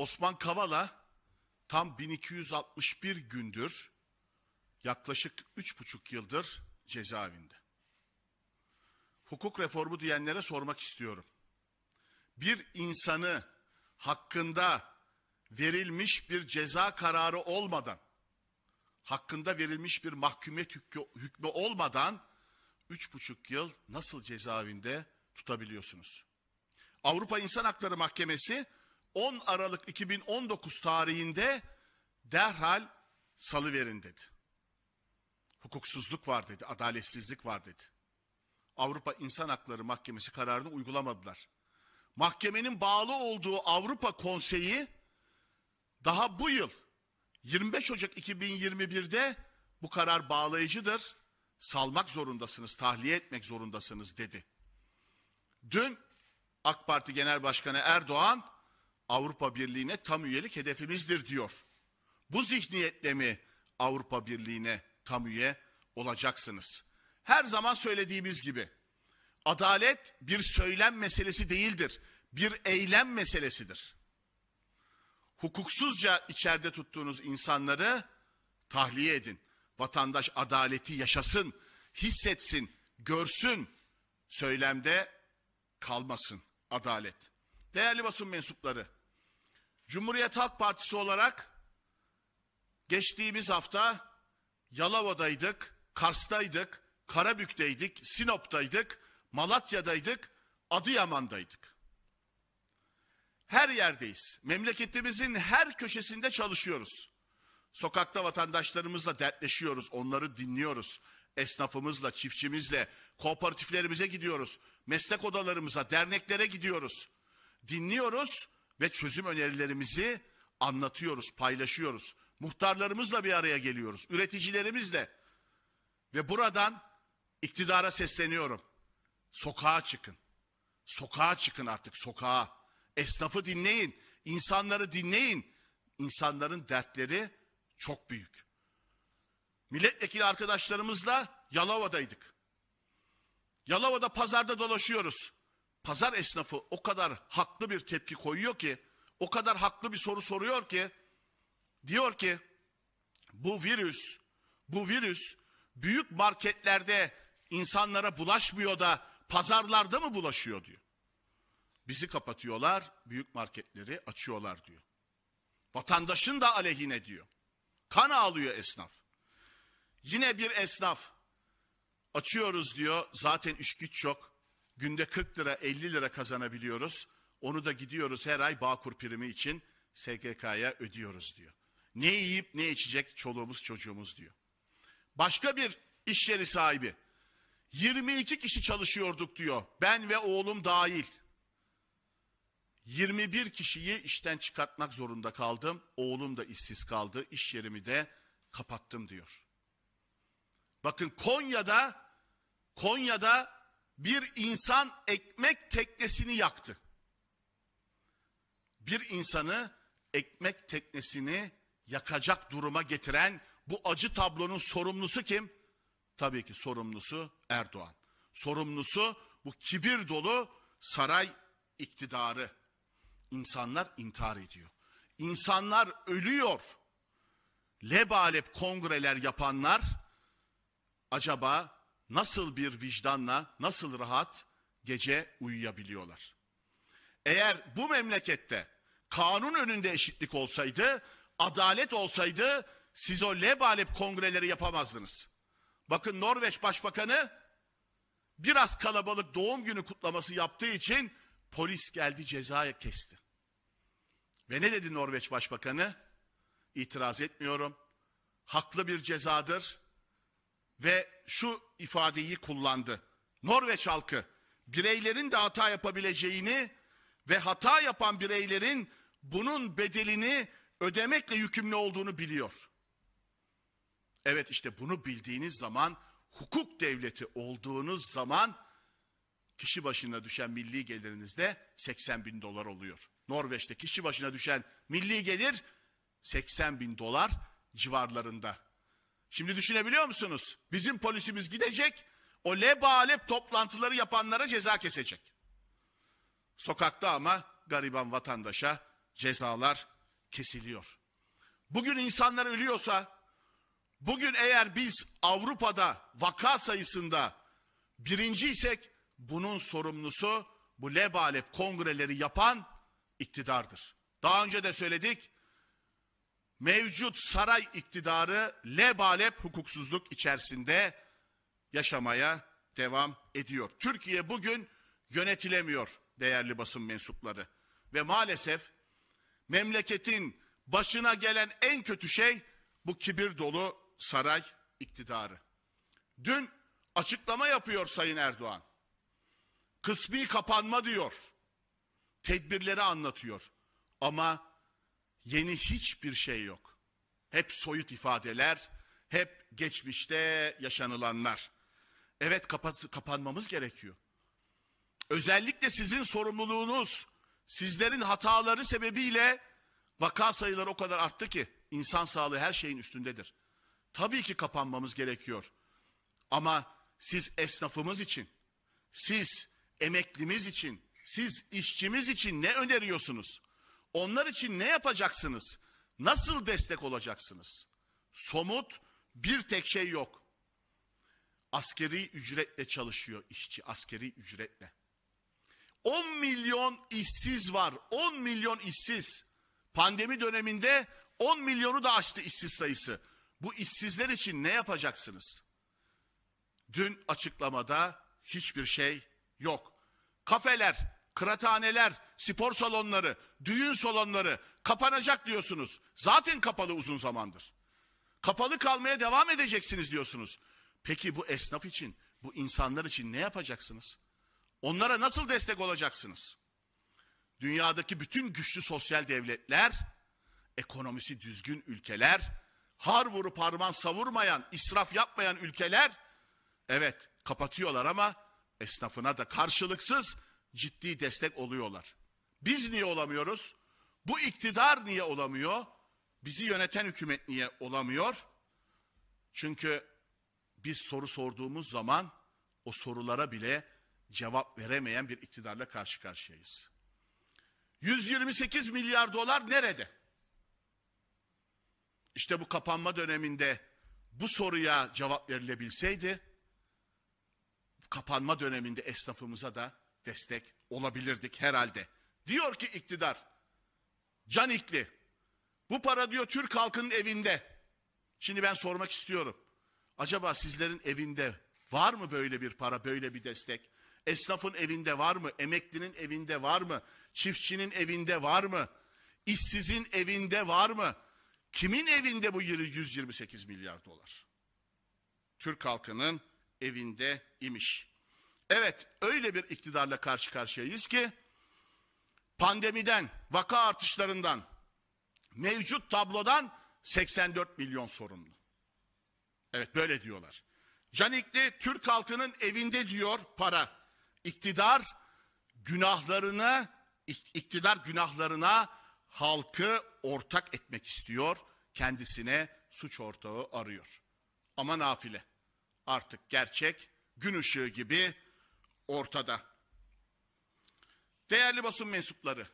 Osman Kavala tam 1261 gündür yaklaşık 3,5 yıldır cezaevinde. Hukuk reformu diyenlere sormak istiyorum. Bir insanı hakkında verilmiş bir ceza kararı olmadan, hakkında verilmiş bir mahkumiyet hükmü olmadan üç buçuk yıl nasıl cezaevinde tutabiliyorsunuz? Avrupa İnsan Hakları Mahkemesi 10 Aralık 2019 tarihinde derhal salı verin dedi. Hukuksuzluk var dedi, adaletsizlik var dedi. Avrupa İnsan Hakları Mahkemesi kararını uygulamadılar. Mahkemenin bağlı olduğu Avrupa Konseyi daha bu yıl 25 Ocak 2021'de bu karar bağlayıcıdır. Salmak zorundasınız, tahliye etmek zorundasınız dedi. Dün AK Parti Genel Başkanı Erdoğan Avrupa Birliği'ne tam üyelik hedefimizdir diyor. Bu zihniyetle mi Avrupa Birliği'ne tam üye olacaksınız? Her zaman söylediğimiz gibi adalet bir söylem meselesi değildir. Bir eylem meselesidir. Hukuksuzca içeride tuttuğunuz insanları tahliye edin. Vatandaş adaleti yaşasın, hissetsin, görsün. Söylemde kalmasın adalet. Değerli basın mensupları, Cumhuriyet Halk Partisi olarak geçtiğimiz hafta Yalova'daydık, Kars'taydık, Karabük'teydik, Sinop'taydık, Malatya'daydık, Adıyaman'daydık. Her yerdeyiz. Memleketimizin her köşesinde çalışıyoruz. Sokakta vatandaşlarımızla dertleşiyoruz, onları dinliyoruz. Esnafımızla, çiftçimizle, kooperatiflerimize gidiyoruz. Meslek odalarımıza, derneklere gidiyoruz. Dinliyoruz ve çözüm önerilerimizi anlatıyoruz, paylaşıyoruz. Muhtarlarımızla bir araya geliyoruz, üreticilerimizle. Ve buradan iktidara sesleniyorum. Sokağa çıkın. Sokağa çıkın artık sokağa. Esnafı dinleyin, insanları dinleyin. İnsanların dertleri çok büyük. Milletvekili arkadaşlarımızla Yalova'daydık. Yalova'da pazarda dolaşıyoruz pazar esnafı o kadar haklı bir tepki koyuyor ki, o kadar haklı bir soru soruyor ki, diyor ki bu virüs, bu virüs büyük marketlerde insanlara bulaşmıyor da pazarlarda mı bulaşıyor diyor. Bizi kapatıyorlar, büyük marketleri açıyorlar diyor. Vatandaşın da aleyhine diyor. Kan ağlıyor esnaf. Yine bir esnaf açıyoruz diyor. Zaten iş güç çok. Günde 40 lira 50 lira kazanabiliyoruz. Onu da gidiyoruz her ay Bağkur primi için SGK'ya ödüyoruz diyor. Ne yiyip ne içecek çoluğumuz çocuğumuz diyor. Başka bir iş yeri sahibi 22 kişi çalışıyorduk diyor. Ben ve oğlum dahil. 21 kişiyi işten çıkartmak zorunda kaldım. Oğlum da işsiz kaldı. İş yerimi de kapattım diyor. Bakın Konya'da Konya'da bir insan ekmek teknesini yaktı. Bir insanı ekmek teknesini yakacak duruma getiren bu acı tablonun sorumlusu kim? Tabii ki sorumlusu Erdoğan. Sorumlusu bu kibir dolu saray iktidarı. İnsanlar intihar ediyor. İnsanlar ölüyor. Lebalep kongreler yapanlar acaba nasıl bir vicdanla, nasıl rahat gece uyuyabiliyorlar. Eğer bu memlekette kanun önünde eşitlik olsaydı, adalet olsaydı siz o lebalep kongreleri yapamazdınız. Bakın Norveç Başbakanı biraz kalabalık doğum günü kutlaması yaptığı için polis geldi cezaya kesti. Ve ne dedi Norveç Başbakanı? İtiraz etmiyorum. Haklı bir cezadır ve şu ifadeyi kullandı. Norveç halkı bireylerin de hata yapabileceğini ve hata yapan bireylerin bunun bedelini ödemekle yükümlü olduğunu biliyor. Evet işte bunu bildiğiniz zaman hukuk devleti olduğunuz zaman kişi başına düşen milli gelirinizde 80 bin dolar oluyor. Norveç'te kişi başına düşen milli gelir 80 bin dolar civarlarında. Şimdi düşünebiliyor musunuz? Bizim polisimiz gidecek, o lebalep toplantıları yapanlara ceza kesecek. Sokakta ama gariban vatandaşa cezalar kesiliyor. Bugün insanlar ölüyorsa, bugün eğer biz Avrupa'da vaka sayısında birinci isek, bunun sorumlusu bu lebalep kongreleri yapan iktidardır. Daha önce de söyledik, mevcut saray iktidarı lebalep hukuksuzluk içerisinde yaşamaya devam ediyor. Türkiye bugün yönetilemiyor değerli basın mensupları. Ve maalesef memleketin başına gelen en kötü şey bu kibir dolu saray iktidarı. Dün açıklama yapıyor Sayın Erdoğan. Kısmi kapanma diyor. Tedbirleri anlatıyor. Ama yeni hiçbir şey yok. Hep soyut ifadeler, hep geçmişte yaşanılanlar. Evet kapat, kapanmamız gerekiyor. Özellikle sizin sorumluluğunuz, sizlerin hataları sebebiyle vaka sayıları o kadar arttı ki insan sağlığı her şeyin üstündedir. Tabii ki kapanmamız gerekiyor. Ama siz esnafımız için, siz emeklimiz için, siz işçimiz için ne öneriyorsunuz? Onlar için ne yapacaksınız? Nasıl destek olacaksınız? Somut bir tek şey yok. Askeri ücretle çalışıyor işçi, askeri ücretle. 10 milyon işsiz var, 10 milyon işsiz. Pandemi döneminde 10 milyonu da aştı işsiz sayısı. Bu işsizler için ne yapacaksınız? Dün açıklamada hiçbir şey yok. Kafeler kıraathaneler, spor salonları, düğün salonları kapanacak diyorsunuz. Zaten kapalı uzun zamandır. Kapalı kalmaya devam edeceksiniz diyorsunuz. Peki bu esnaf için, bu insanlar için ne yapacaksınız? Onlara nasıl destek olacaksınız? Dünyadaki bütün güçlü sosyal devletler, ekonomisi düzgün ülkeler, har vurup harman savurmayan, israf yapmayan ülkeler evet kapatıyorlar ama esnafına da karşılıksız ciddi destek oluyorlar. Biz niye olamıyoruz? Bu iktidar niye olamıyor? Bizi yöneten hükümet niye olamıyor? Çünkü biz soru sorduğumuz zaman o sorulara bile cevap veremeyen bir iktidarla karşı karşıyayız. 128 milyar dolar nerede? İşte bu kapanma döneminde bu soruya cevap verilebilseydi kapanma döneminde esnafımıza da destek olabilirdik herhalde. Diyor ki iktidar, Canikli, bu para diyor Türk halkının evinde. Şimdi ben sormak istiyorum. Acaba sizlerin evinde var mı böyle bir para, böyle bir destek? Esnafın evinde var mı? Emeklinin evinde var mı? Çiftçinin evinde var mı? İşsizin evinde var mı? Kimin evinde bu 128 milyar dolar? Türk halkının evinde imiş. Evet öyle bir iktidarla karşı karşıyayız ki pandemiden, vaka artışlarından, mevcut tablodan 84 milyon sorumlu. Evet böyle diyorlar. Canikli Türk halkının evinde diyor para. İktidar günahlarını, iktidar günahlarına halkı ortak etmek istiyor. Kendisine suç ortağı arıyor. Ama nafile. Artık gerçek gün ışığı gibi ortada. Değerli basın mensupları,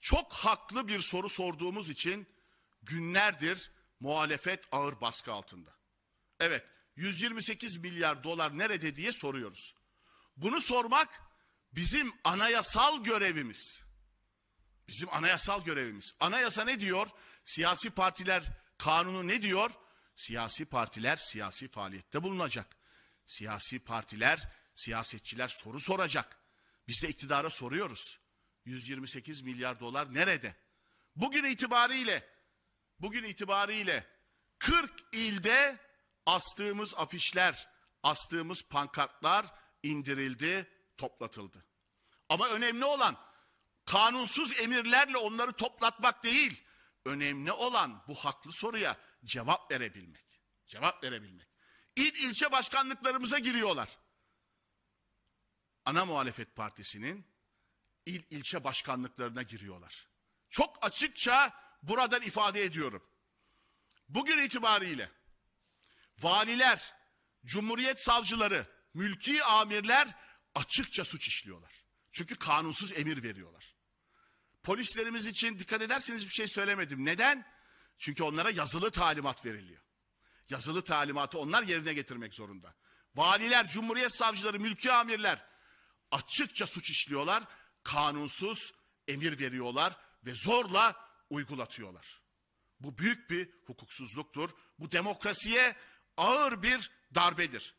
çok haklı bir soru sorduğumuz için günlerdir muhalefet ağır baskı altında. Evet, 128 milyar dolar nerede diye soruyoruz. Bunu sormak bizim anayasal görevimiz. Bizim anayasal görevimiz. Anayasa ne diyor? Siyasi partiler kanunu ne diyor? Siyasi partiler siyasi faaliyette bulunacak. Siyasi partiler Siyasetçiler soru soracak. Biz de iktidara soruyoruz. 128 milyar dolar nerede? Bugün itibariyle bugün itibariyle 40 ilde astığımız afişler, astığımız pankartlar indirildi, toplatıldı. Ama önemli olan kanunsuz emirlerle onları toplatmak değil. Önemli olan bu haklı soruya cevap verebilmek. Cevap verebilmek. İl ilçe başkanlıklarımıza giriyorlar ana muhalefet partisinin il ilçe başkanlıklarına giriyorlar. Çok açıkça buradan ifade ediyorum. Bugün itibariyle valiler, cumhuriyet savcıları, mülki amirler açıkça suç işliyorlar. Çünkü kanunsuz emir veriyorlar. Polislerimiz için dikkat ederseniz bir şey söylemedim. Neden? Çünkü onlara yazılı talimat veriliyor. Yazılı talimatı onlar yerine getirmek zorunda. Valiler, cumhuriyet savcıları, mülki amirler açıkça suç işliyorlar, kanunsuz emir veriyorlar ve zorla uygulatıyorlar. Bu büyük bir hukuksuzluktur. Bu demokrasiye ağır bir darbedir.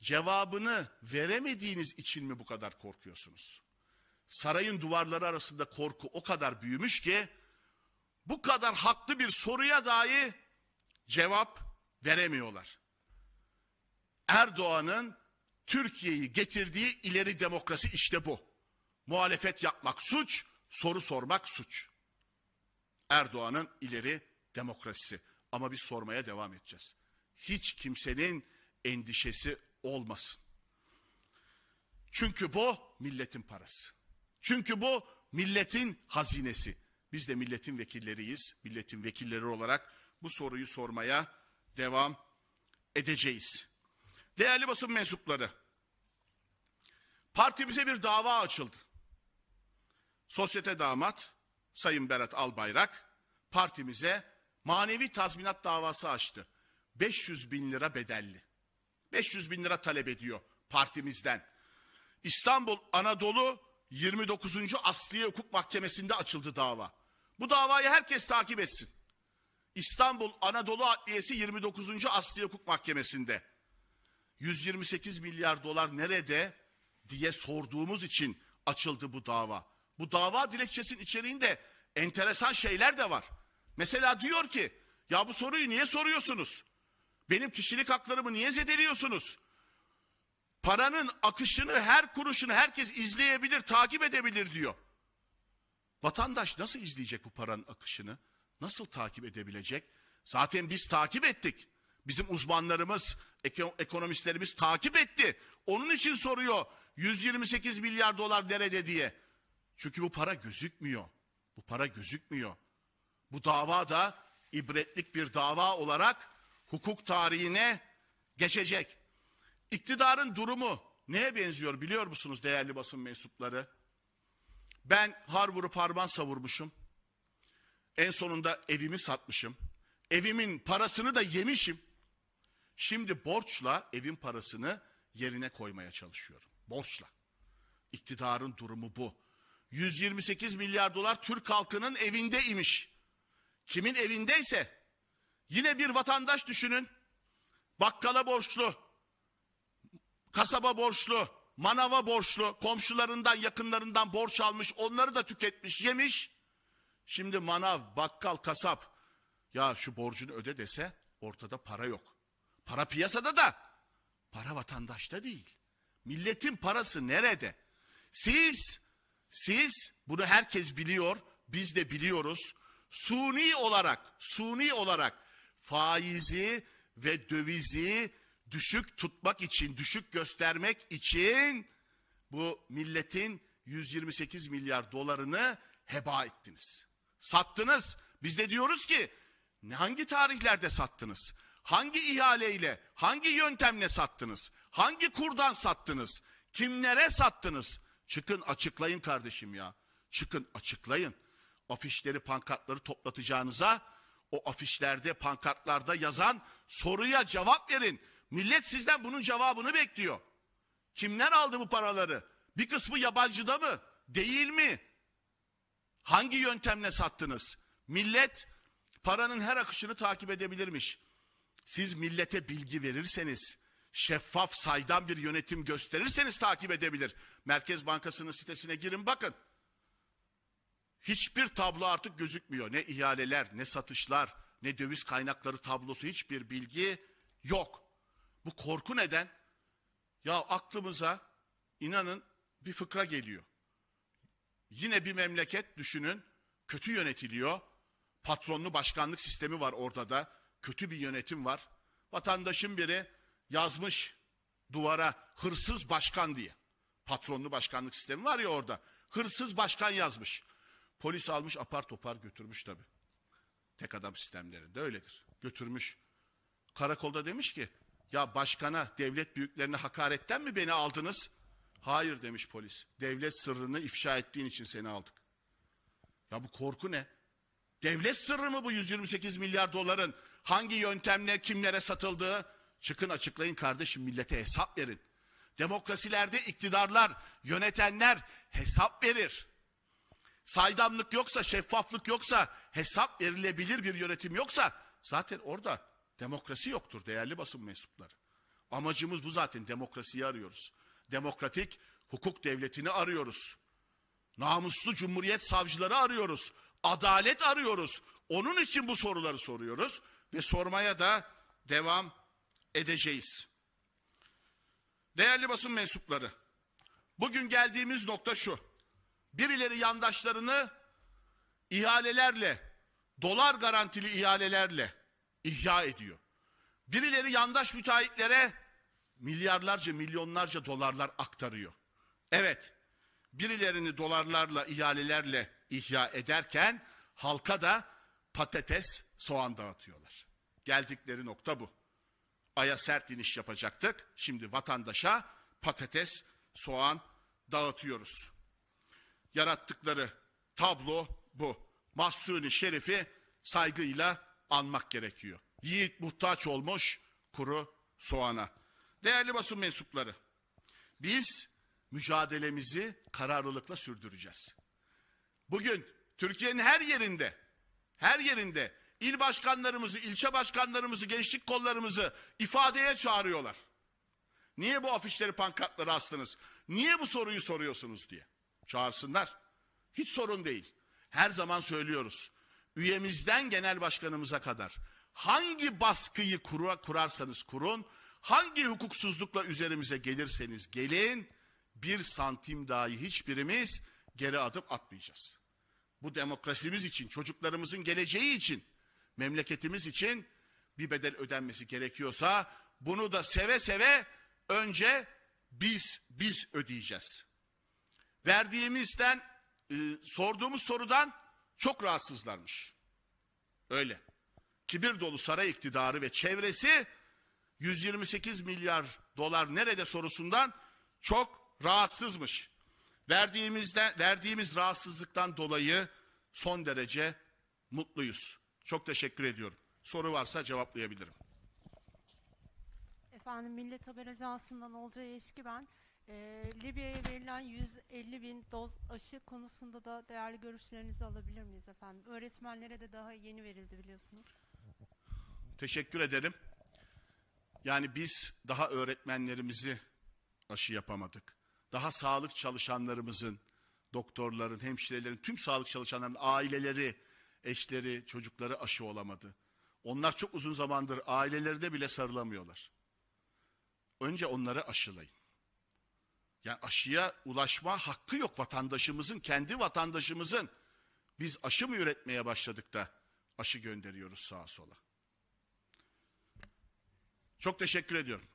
Cevabını veremediğiniz için mi bu kadar korkuyorsunuz? Sarayın duvarları arasında korku o kadar büyümüş ki bu kadar haklı bir soruya dahi cevap veremiyorlar. Erdoğan'ın Türkiye'yi getirdiği ileri demokrasi işte bu. Muhalefet yapmak suç, soru sormak suç. Erdoğan'ın ileri demokrasisi. Ama biz sormaya devam edeceğiz. Hiç kimsenin endişesi olmasın. Çünkü bu milletin parası. Çünkü bu milletin hazinesi. Biz de milletin vekilleriyiz. Milletin vekilleri olarak bu soruyu sormaya devam edeceğiz. Değerli basın mensupları, Partimize bir dava açıldı. Sosyete damat Sayın Berat Albayrak partimize manevi tazminat davası açtı. 500 bin lira bedelli. 500 bin lira talep ediyor partimizden. İstanbul Anadolu 29. Asliye Hukuk Mahkemesi'nde açıldı dava. Bu davayı herkes takip etsin. İstanbul Anadolu Adliyesi 29. Asliye Hukuk Mahkemesi'nde. 128 milyar dolar nerede? diye sorduğumuz için açıldı bu dava. Bu dava dilekçesinin içeriğinde enteresan şeyler de var. Mesela diyor ki ya bu soruyu niye soruyorsunuz? Benim kişilik haklarımı niye zedeliyorsunuz? Paranın akışını, her kuruşunu herkes izleyebilir, takip edebilir diyor. Vatandaş nasıl izleyecek bu paranın akışını? Nasıl takip edebilecek? Zaten biz takip ettik. Bizim uzmanlarımız, ekonomistlerimiz takip etti. Onun için soruyor. 128 milyar dolar derede diye. Çünkü bu para gözükmüyor. Bu para gözükmüyor. Bu dava da ibretlik bir dava olarak hukuk tarihine geçecek. İktidarın durumu neye benziyor biliyor musunuz değerli basın mensupları? Ben har vurup harman savurmuşum. En sonunda evimi satmışım. Evimin parasını da yemişim. Şimdi borçla evin parasını yerine koymaya çalışıyorum. Borçla. İktidarın durumu bu. 128 milyar dolar Türk halkının evinde imiş. Kimin evindeyse yine bir vatandaş düşünün. Bakkala borçlu, kasaba borçlu, manava borçlu, komşularından, yakınlarından borç almış, onları da tüketmiş, yemiş. Şimdi manav, bakkal, kasap ya şu borcunu öde dese ortada para yok. Para piyasada da, para vatandaşta değil. Milletin parası nerede? Siz, siz bunu herkes biliyor, biz de biliyoruz. Suni olarak, suni olarak faizi ve dövizi düşük tutmak için, düşük göstermek için bu milletin 128 milyar dolarını heba ettiniz. Sattınız. Biz de diyoruz ki hangi tarihlerde sattınız? Hangi ihaleyle, hangi yöntemle sattınız? Hangi kurdan sattınız? Kimlere sattınız? Çıkın açıklayın kardeşim ya. Çıkın açıklayın. Afişleri, pankartları toplatacağınıza o afişlerde, pankartlarda yazan soruya cevap verin. Millet sizden bunun cevabını bekliyor. Kimler aldı bu paraları? Bir kısmı yabancıda mı? Değil mi? Hangi yöntemle sattınız? Millet paranın her akışını takip edebilirmiş. Siz millete bilgi verirseniz, şeffaf, saydam bir yönetim gösterirseniz takip edebilir. Merkez Bankası'nın sitesine girin bakın. Hiçbir tablo artık gözükmüyor. Ne ihaleler, ne satışlar, ne döviz kaynakları tablosu hiçbir bilgi yok. Bu korku neden? Ya aklımıza inanın bir fıkra geliyor. Yine bir memleket düşünün kötü yönetiliyor. Patronlu başkanlık sistemi var orada da kötü bir yönetim var. Vatandaşın biri yazmış duvara hırsız başkan diye. Patronlu başkanlık sistemi var ya orada. Hırsız başkan yazmış. Polis almış apar topar götürmüş tabi Tek adam sistemlerinde öyledir. Götürmüş. Karakolda demiş ki ya başkana, devlet büyüklerine hakaretten mi beni aldınız? Hayır demiş polis. Devlet sırrını ifşa ettiğin için seni aldık. Ya bu korku ne? Devlet sırrı mı bu 128 milyar doların hangi yöntemle kimlere satıldığı çıkın açıklayın kardeşim millete hesap verin. Demokrasilerde iktidarlar, yönetenler hesap verir. Saydamlık yoksa, şeffaflık yoksa, hesap verilebilir bir yönetim yoksa zaten orada demokrasi yoktur değerli basın mensupları. Amacımız bu zaten demokrasiyi arıyoruz. Demokratik hukuk devletini arıyoruz. Namuslu cumhuriyet savcıları arıyoruz. Adalet arıyoruz. Onun için bu soruları soruyoruz ve sormaya da devam edeceğiz. Değerli basın mensupları, bugün geldiğimiz nokta şu. Birileri yandaşlarını ihalelerle, dolar garantili ihalelerle ihya ediyor. Birileri yandaş müteahhitlere milyarlarca, milyonlarca dolarlar aktarıyor. Evet, birilerini dolarlarla, ihalelerle ihya ederken halka da patates, soğan dağıtıyorlar. Geldikleri nokta bu. Aya sert iniş yapacaktık. Şimdi vatandaşa patates, soğan dağıtıyoruz. Yarattıkları tablo bu. Mahsuni Şerif'i saygıyla anmak gerekiyor. Yiğit muhtaç olmuş kuru soğana. Değerli basın mensupları, biz mücadelemizi kararlılıkla sürdüreceğiz. Bugün Türkiye'nin her yerinde her yerinde il başkanlarımızı, ilçe başkanlarımızı, gençlik kollarımızı ifadeye çağırıyorlar. Niye bu afişleri, pankartları astınız? Niye bu soruyu soruyorsunuz diye. Çağırsınlar. Hiç sorun değil. Her zaman söylüyoruz. Üyemizden genel başkanımıza kadar hangi baskıyı kura, kurarsanız kurun, hangi hukuksuzlukla üzerimize gelirseniz gelin, bir santim dahi hiçbirimiz geri adım atmayacağız bu demokrasimiz için, çocuklarımızın geleceği için, memleketimiz için bir bedel ödenmesi gerekiyorsa bunu da seve seve önce biz biz ödeyeceğiz. Verdiğimizden e, sorduğumuz sorudan çok rahatsızlarmış. Öyle. Kibir dolu saray iktidarı ve çevresi 128 milyar dolar nerede sorusundan çok rahatsızmış. Verdiğimizden, verdiğimiz rahatsızlıktan dolayı son derece mutluyuz. Çok teşekkür ediyorum. Soru varsa cevaplayabilirim. Efendim Millet Haber Ajansı'ndan Olcay Eşki ben. Ee, Libya'ya verilen 150 bin doz aşı konusunda da değerli görüşlerinizi alabilir miyiz efendim? Öğretmenlere de daha yeni verildi biliyorsunuz. Teşekkür ederim. Yani biz daha öğretmenlerimizi aşı yapamadık daha sağlık çalışanlarımızın, doktorların, hemşirelerin, tüm sağlık çalışanların aileleri, eşleri, çocukları aşı olamadı. Onlar çok uzun zamandır ailelerine bile sarılamıyorlar. Önce onları aşılayın. Yani aşıya ulaşma hakkı yok vatandaşımızın, kendi vatandaşımızın. Biz aşı mı üretmeye başladık da aşı gönderiyoruz sağa sola. Çok teşekkür ediyorum.